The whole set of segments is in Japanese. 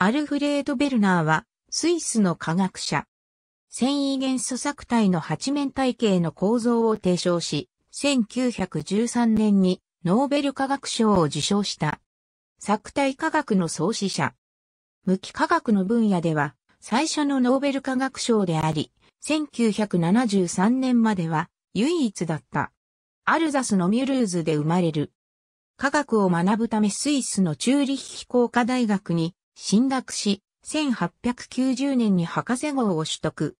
アルフレード・ベルナーは、スイスの科学者。繊維元素作体の八面体系の構造を提唱し、1913年にノーベル化学賞を受賞した。作体科学の創始者。無機化学の分野では、最初のノーベル化学賞であり、1973年までは唯一だった。アルザスのミュルーズで生まれる。科学を学ぶためスイスのチューリッヒ工科大学に進学し、1890年に博士号を取得。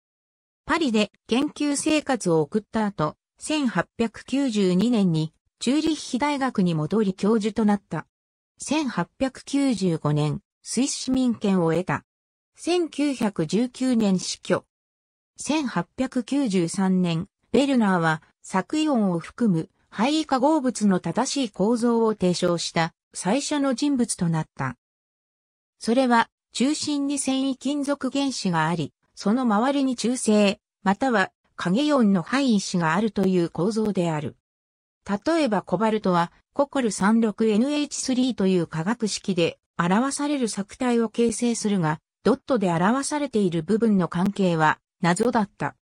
パリで研究生活を送った後、1892年にチューリッヒ大学に戻り教授となった。1895年、スイス市民権を得た。1919年死去。1893年、ベルナーは作イオンを含む肺化合物の正しい構造を提唱した最初の人物となった。それは中心に繊維金属原子があり、その周りに中性、または影イオンの範囲子があるという構造である。例えばコバルトはココル 36NH3 という化学式で表される作体を形成するが、ドットで表されている部分の関係は謎だった。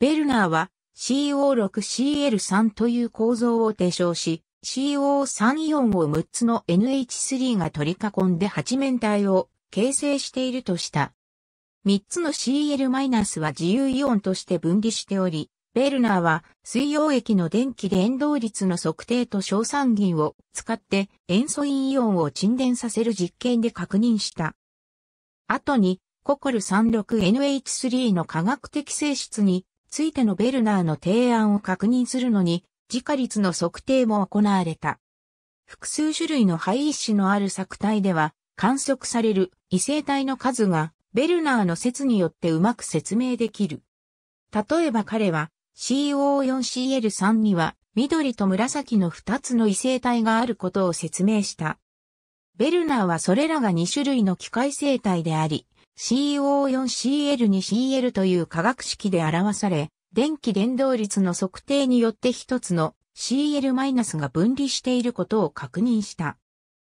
ベルナーは CO6CL3 という構造を提唱し、CO3 イオンを6つの NH3 が取り囲んで八面体を形成しているとした。3つの Cl- は自由イオンとして分離しており、ベルナーは水溶液の電気伝導率の測定と硝酸銀を使って塩素イオンを沈殿させる実験で確認した。後にココル 36NH3 の化学的性質についてのベルナーの提案を確認するのに自家率の測定も行われた。複数種類の肺一種のある作体では、観測される異性体の数が、ベルナーの説によってうまく説明できる。例えば彼は、CO4CL3 には、緑と紫の2つの異性体があることを説明した。ベルナーはそれらが2種類の機械生体であり、CO4CL2CL という化学式で表され、電気伝導率の測定によって一つの CL- が分離していることを確認した。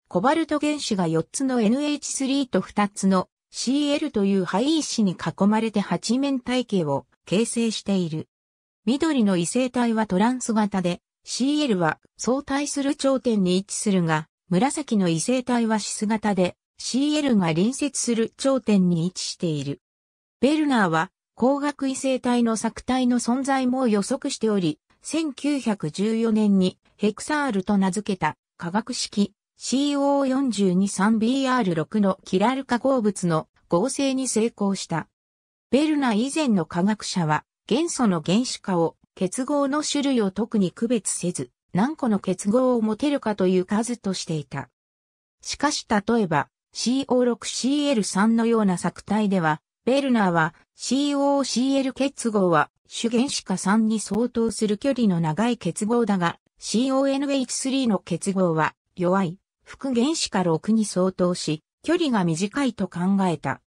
コバルト原子が4つの NH3 と2つの CL という灰石に囲まれて八面体系を形成している。緑の異性体はトランス型で、CL は相対する頂点に位置するが、紫の異性体はシス型で、CL が隣接する頂点に位置している。ベルナーは光学異性体の作体の存在も予測しており、1914年にヘクサールと名付けた化学式 CO423BR6 のキラル化合物の合成に成功した。ベルナ以前の科学者は元素の原子化を結合の種類を特に区別せず何個の結合を持てるかという数としていた。しかし例えば CO6CL3 のような作体ではベルナーは COCl 結合は主原子化3に相当する距離の長い結合だが CONH3 の結合は弱い副原子化6に相当し距離が短いと考えた。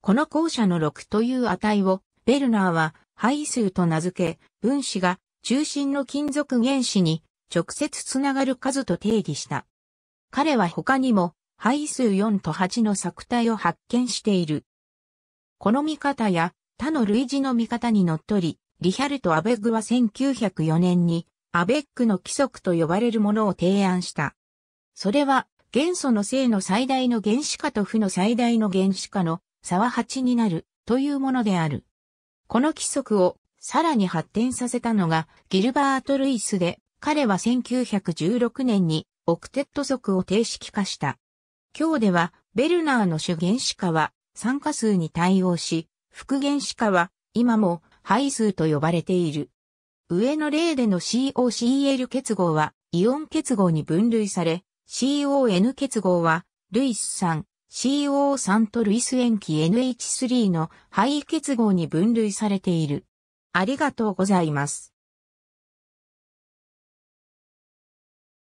この校舎の6という値をベルナーは配数と名付け分子が中心の金属原子に直接つながる数と定義した。彼は他にも、配数4と8の作体を発見している。この見方や他の類似の見方にのっとり、リヒャルト・アベッグは1904年にアベッグの規則と呼ばれるものを提案した。それは元素の性の最大の原子化と負の最大の原子化の差は8になるというものである。この規則をさらに発展させたのがギルバート・ルイスで、彼は1916年にオクテット則を定式化した。今日ではベルナーの主原子化は参加数に対応し、復元歯科は今も肺数と呼ばれている。上の例での COCL 結合はイオン結合に分類され、CON 結合はルイス酸、CO3 とルイス塩基 NH3 の肺結合に分類されている。ありがとうございます。